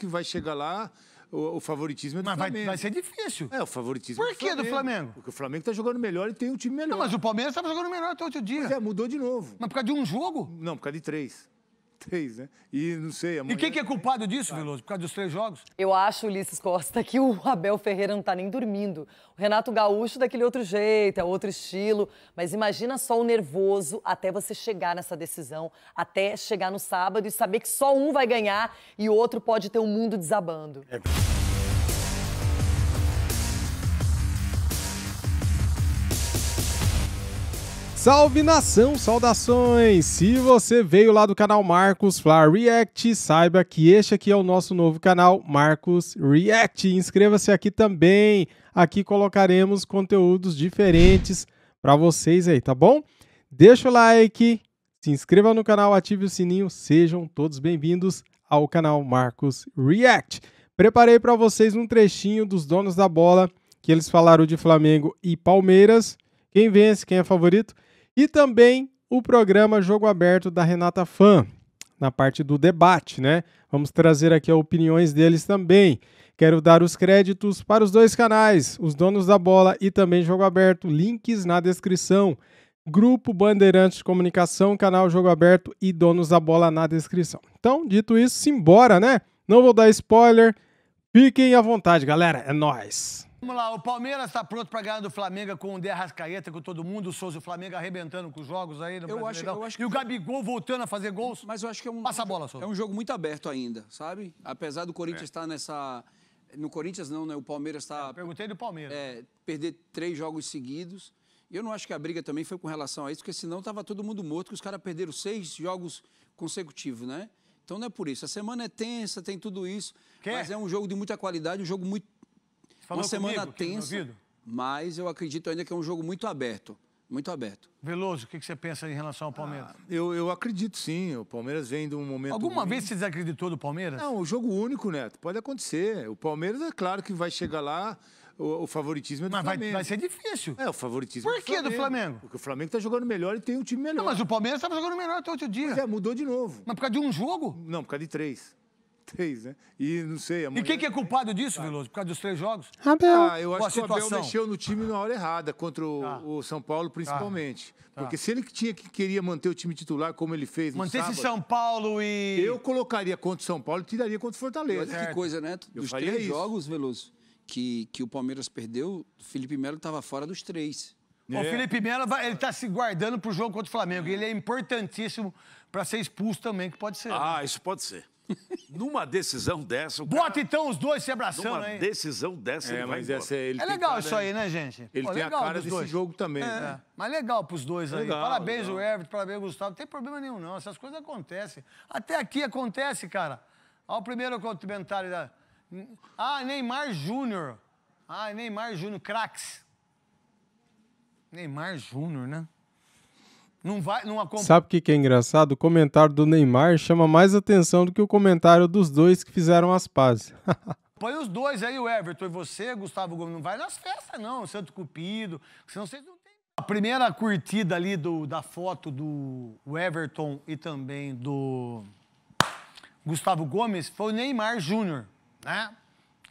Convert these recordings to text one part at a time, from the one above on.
que vai chegar lá, o, o favoritismo é do mas Flamengo. Mas vai, vai, ser difícil. É, o favoritismo Por é que é do Flamengo? Flamengo? Porque o Flamengo tá jogando melhor e tem um time melhor. Não, mas o Palmeiras tava jogando melhor até outro dia. é, mudou de novo. Mas por causa de um jogo? Não, por causa de três três, né? E não sei, amanhã... E quem que é culpado disso, Veloso, por causa dos três jogos? Eu acho, Ulisses Costa, que o Abel Ferreira não tá nem dormindo. O Renato Gaúcho daquele outro jeito, é outro estilo. Mas imagina só o nervoso até você chegar nessa decisão, até chegar no sábado e saber que só um vai ganhar e o outro pode ter um mundo desabando. É. Salve nação, saudações! Se você veio lá do canal Marcos Flar React, saiba que este aqui é o nosso novo canal Marcos React. Inscreva-se aqui também. Aqui colocaremos conteúdos diferentes para vocês aí, tá bom? Deixa o like, se inscreva no canal, ative o sininho. Sejam todos bem-vindos ao canal Marcos React. Preparei para vocês um trechinho dos donos da bola que eles falaram de Flamengo e Palmeiras. Quem vence, quem é favorito? E também o programa Jogo Aberto da Renata Fã, na parte do debate, né? Vamos trazer aqui opiniões deles também. Quero dar os créditos para os dois canais, os donos da bola e também Jogo Aberto, links na descrição. Grupo Bandeirantes de Comunicação, canal Jogo Aberto e Donos da Bola na descrição. Então, dito isso, simbora, né? Não vou dar spoiler. Fiquem à vontade, galera. É nós. Vamos lá, o Palmeiras está pronto para ganhar do Flamengo com o Derrascaeta, com todo mundo, o Souza, o Flamengo arrebentando com os jogos aí no eu acho, eu acho que... E o Gabigol voltando a fazer gols. Mas eu acho que é um... Passa a bola, Souza. É um jogo muito aberto ainda, sabe? Apesar do Corinthians é. estar tá nessa... No Corinthians não, né? O Palmeiras está... Perguntei do Palmeiras. É, perder três jogos seguidos. Eu não acho que a briga também foi com relação a isso, porque senão estava todo mundo morto, que os caras perderam seis jogos consecutivos, né? Então não é por isso. A semana é tensa, tem tudo isso, que? mas é um jogo de muita qualidade, um jogo muito Falou uma semana comigo, tensa, mas eu acredito ainda que é um jogo muito aberto. Muito aberto. Veloso, o que você pensa em relação ao Palmeiras? Ah, eu, eu acredito sim. O Palmeiras vem de um momento. Alguma ruim. vez você desacreditou do Palmeiras? Não, o jogo único, Neto. Pode acontecer. O Palmeiras, é claro que vai chegar lá. O, o favoritismo é do mas Flamengo. Mas vai, ser difícil. É, o favoritismo Por é do que do Flamengo? Porque o Flamengo está jogando melhor e tem um time melhor. Não, mas o Palmeiras estava jogando melhor até outro dia. é, mudou de novo. Mas por causa de um jogo? Não, por causa de três três, né? E não sei. Amanhã... E quem que é culpado disso, tá. Veloso? Por causa dos três jogos? Abel. Ah, eu acho que situação? o Abel mexeu no time na hora errada, contra o, ah. o São Paulo, tá. principalmente. Ah. Porque se ele tinha que queria manter o time titular, como ele fez no Mantesse São Paulo e. Eu colocaria contra o São Paulo e tiraria contra o Fortaleza. Olha que coisa, né? Dos três isso. jogos, Veloso, que, que o Palmeiras perdeu, o Felipe Melo estava fora dos três. É. O Felipe Melo ele se guardando pro jogo contra o Flamengo. Ele é importantíssimo para ser expulso também, que pode ser. Ah, né? isso pode ser. Numa decisão dessa. Cara, Bota então os dois se abraçando numa aí. Numa decisão dessa, é, mas essa é, ele É legal cara, isso aí, né, gente? Ele Pô, tem a cara desse dois. jogo também. É, né? Mas legal pros dois legal, aí. Parabéns, legal. o Everton, parabéns, o Gustavo. Não tem problema nenhum, não. Essas coisas acontecem. Até aqui acontece, cara. Olha o primeiro comentário da. Ah, Neymar Júnior. Ah, Neymar Júnior, craques. Neymar Júnior, né? Não vai, não acompanha. Sabe o que, que é engraçado? O comentário do Neymar chama mais atenção do que o comentário dos dois que fizeram as pazes. Põe os dois aí, o Everton e você, Gustavo Gomes. Não vai nas festas, não, Santo Cupido. Senão vocês não têm. A primeira curtida ali do, da foto do Everton e também do Gustavo Gomes foi o Neymar Júnior, né?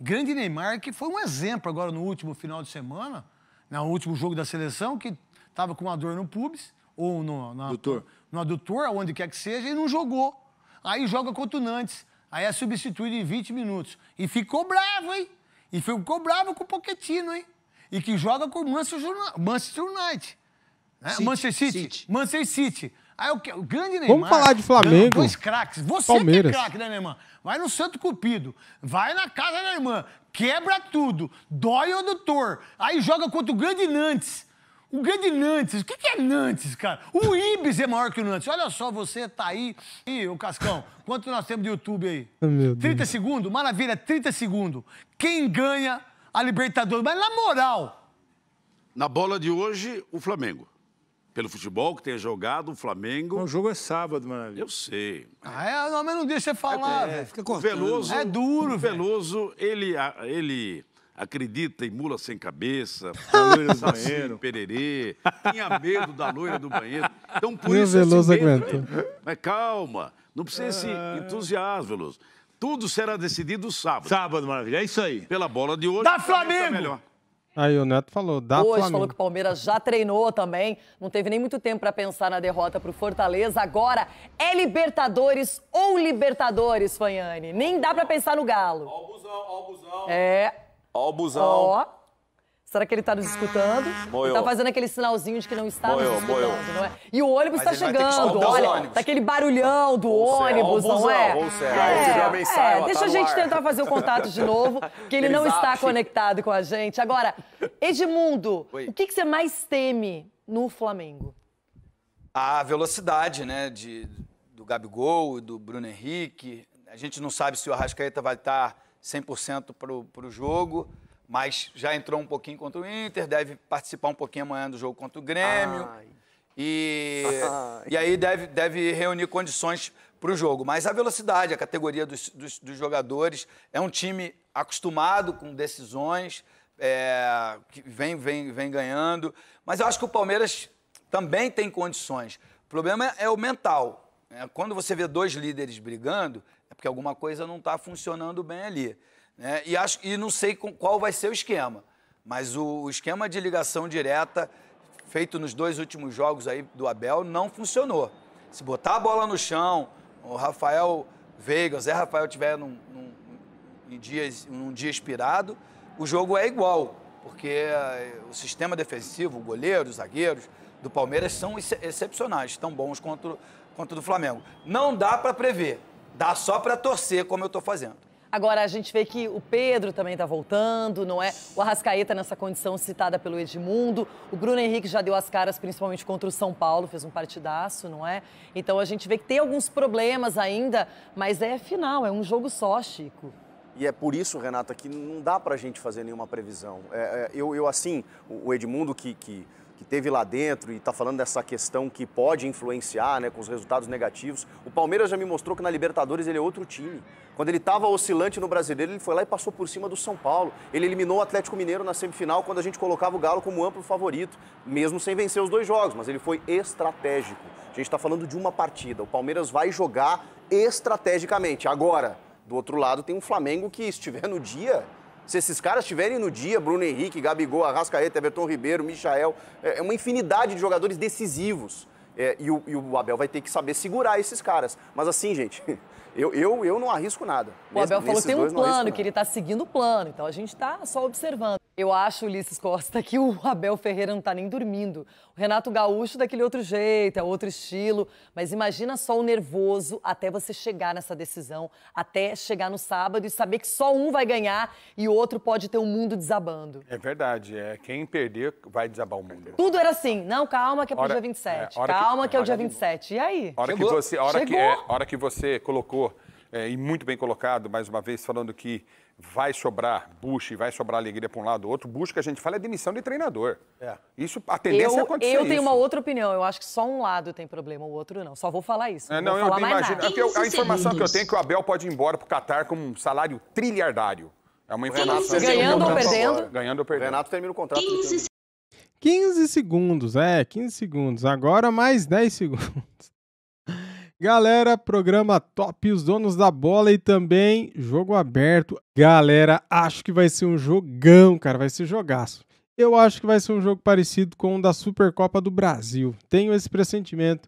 Grande Neymar, que foi um exemplo agora no último final de semana, no né? último jogo da seleção, que estava com uma dor no pubis ou no, na, adutor. no adutor, onde quer que seja, e não jogou. Aí joga contra o Nantes. Aí é substituído em 20 minutos. E ficou bravo, hein? E ficou bravo com o Poquetino, hein? E que joga com o Manchester, Manchester United. Né? City, Manchester City, City. Manchester City. Aí o, grande Neymar. Vamos falar de Flamengo. Dois craques. Você Palmeiras. que é craque, né, Neymar? Vai no Santo Cupido. Vai na casa da irmã. Quebra tudo. Dói o adutor Aí joga contra o grande Nantes. O grande Nantes, o que é Nantes, cara? O Ibis é maior que o Nantes. Olha só, você tá aí. Ih, o Cascão, quanto nós temos de YouTube aí? Meu 30 Deus. segundos? Maravilha, 30 segundos. Quem ganha a Libertadores? Mas na moral. Na bola de hoje, o Flamengo. Pelo futebol que tem jogado, o Flamengo. O jogo é sábado, maravilha. Eu sei. Ah, é, não, mas não deixa você falar, é, é, velho. Fica cortando. Veloso, é duro, o Veloso, ele. ele acredita em mula sem cabeça, ah, loira do banheiro, pererê, tinha medo da loira do banheiro. Então, por Meu isso Veloso esse medo, Mas calma, não precisa se ah. entusiasmar, Veloso. Tudo será decidido sábado. Sábado, maravilha. É isso aí. Pela bola de hoje. Da Flamengo! Tá Aí o Neto falou, dá Hoje Flamengo. falou que o Palmeiras já treinou também, não teve nem muito tempo para pensar na derrota para o Fortaleza. Agora é Libertadores ou Libertadores, Fanhane. Nem dá para pensar no Galo. Ó o busão, ó o busão. É. Ó o busão. Ó. Será que ele tá nos escutando? Moiou. Tá fazendo aquele sinalzinho de que não está nos escutando, não é? E o ônibus Mas tá chegando, olha. Tá aquele barulhão do ou ônibus, não é? Ou é, ou é, deixa tá a gente tentar fazer o contato de novo, que ele não está conectado com a gente. Agora, Edmundo, Oi. o que, que você mais teme no Flamengo? A velocidade, né, de, do Gabigol, do Bruno Henrique. A gente não sabe se o Arrascaeta vai estar tá 100% para o jogo, mas já entrou um pouquinho contra o Inter, deve participar um pouquinho amanhã do jogo contra o Grêmio. E, e aí deve, deve reunir condições para o jogo. Mas a velocidade, a categoria dos, dos, dos, jogadores, é um time acostumado com decisões, é, que vem, vem, vem ganhando. Mas eu acho que o Palmeiras também tem condições. O problema é o mental. É, quando você vê dois líderes brigando, porque alguma coisa não está funcionando bem ali. Né? E, acho, e não sei qual vai ser o esquema, mas o, o esquema de ligação direta feito nos dois últimos jogos aí do Abel não funcionou. Se botar a bola no chão, o Rafael Veiga, o Zé Rafael tiver num, num, num, dia, num dia inspirado, o jogo é igual, porque eh, o sistema defensivo, o goleiro, os zagueiros do Palmeiras são ex excepcionais, tão bons quanto, quanto do Flamengo. Não dá para prever. Dá só para torcer, como eu estou fazendo. Agora, a gente vê que o Pedro também está voltando, não é? O Arrascaeta nessa condição citada pelo Edmundo. O Bruno Henrique já deu as caras, principalmente contra o São Paulo, fez um partidaço, não é? Então a gente vê que tem alguns problemas ainda, mas é final, é um jogo só, Chico. E é por isso, Renata, que não dá para a gente fazer nenhuma previsão. É, é, eu, eu, assim, o Edmundo, que, que que teve lá dentro e está falando dessa questão que pode influenciar né, com os resultados negativos. O Palmeiras já me mostrou que na Libertadores ele é outro time. Quando ele estava oscilante no brasileiro, ele foi lá e passou por cima do São Paulo. Ele eliminou o Atlético Mineiro na semifinal quando a gente colocava o Galo como amplo favorito, mesmo sem vencer os dois jogos, mas ele foi estratégico. A gente está falando de uma partida. O Palmeiras vai jogar estrategicamente. Agora, do outro lado, tem um Flamengo que, estiver no dia, se esses caras estiverem no dia, Bruno Henrique, Gabigol, Arrascaeta, Everton Ribeiro, Michael, é, é uma infinidade de jogadores decisivos. É, e, o, e o Abel vai ter que saber segurar esses caras. Mas assim, gente, Eu, eu, eu não arrisco nada. O Abel falou que tem um plano, que ele está seguindo o plano. Então a gente está só observando. Eu acho, Ulisses Costa, que o Abel Ferreira não está nem dormindo. O Renato Gaúcho daquele outro jeito, é outro estilo. Mas imagina só o nervoso até você chegar nessa decisão, até chegar no sábado e saber que só um vai ganhar e o outro pode ter o um mundo desabando. É verdade, é. Quem perder vai desabar o mundo. Tudo era assim. Não, calma que é pro o dia 27. É, calma que, que é o dia 27. E aí? Hora que você, hora que, é, hora que você colocou é, e muito bem colocado, mais uma vez, falando que vai sobrar Bush, vai sobrar alegria para um lado ou outro. Bush que a gente fala é demissão de treinador. É. Isso, a tendência é eu, é acontecer Eu tenho isso. uma outra opinião. Eu acho que só um lado tem problema, o outro não. Só vou falar isso. É, não, não eu falar imagino. eu, a informação que eu tenho é que o Abel pode ir embora para o Catar com um salário trilhardário. É uma informação. Ganhando ou perdendo? Ganhando ou perdendo. O Renato termina o contrato. 15 15 segundos, é, 15 segundos. Agora mais 10 segundos. Galera, programa top, os donos da bola e também jogo aberto. Galera, acho que vai ser um jogão, cara, vai ser jogaço. Eu acho que vai ser um jogo parecido com o da Supercopa do Brasil. Tenho esse pressentimento,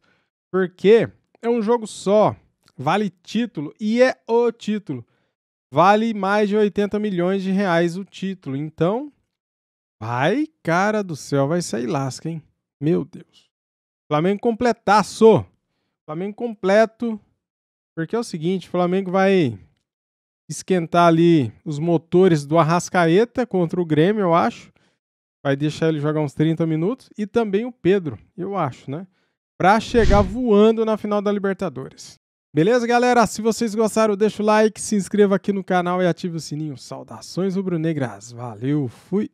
porque é um jogo só, vale título e é o título. Vale mais de 80 milhões de reais o título. Então, vai, cara do céu, vai sair lasca, hein? Meu Deus. Flamengo completaço. Flamengo completo. Porque é o seguinte, o Flamengo vai esquentar ali os motores do Arrascaeta contra o Grêmio, eu acho. Vai deixar ele jogar uns 30 minutos. E também o Pedro, eu acho, né? Pra chegar voando na final da Libertadores. Beleza, galera? Se vocês gostaram, deixa o like, se inscreva aqui no canal e ative o sininho. Saudações rubro-negras. Valeu, fui!